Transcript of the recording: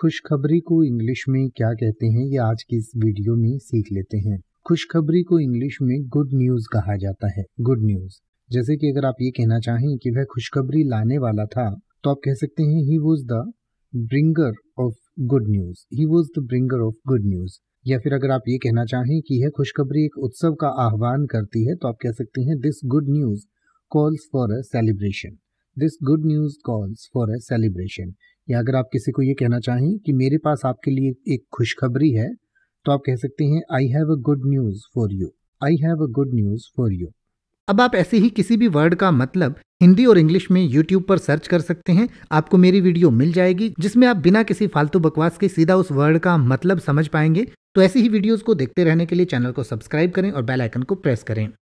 खुशखबरी को इंग्लिश में क्या कहते हैं ये आज की इस वीडियो में सीख लेते हैं खुशखबरी को इंग्लिश में गुड न्यूज कहा जाता है गुड न्यूज जैसे कि अगर आप ये कहना चाहें कि वह खुशखबरी लाने वाला था तो आप कह सकते हैं he was the bringer of good news he was the bringer of good news या फिर अगर आप ये कहना चाहें कि यह खुशखबरी एक उत्सव का आह्वान करती है तो आप कह सकते हैं this good news calls for a celebration this good news calls for a celebration या अगर आप किसी को ये कहना चाहें कि मेरे पास आपके लिए एक खुशखबरी है तो आप कह सकते हैं I have a good news for you I have a good news for you अब आप ऐसे ही किसी भी वर्ड का मतलब हिंदी और इंग्लिश में YouTube पर सर्च कर सकते हैं आपको मेरी वीडियो मिल जाएगी जिसमें आप बिना किसी फालतू बकवास के सीधा उस वर्ड का मतलब समझ पाएंगे तो ऐसी ही वीडियोस को देखते रहने के लिए चैनल को सब्सक्राइब करें और बेल आइकन को प्रेस करें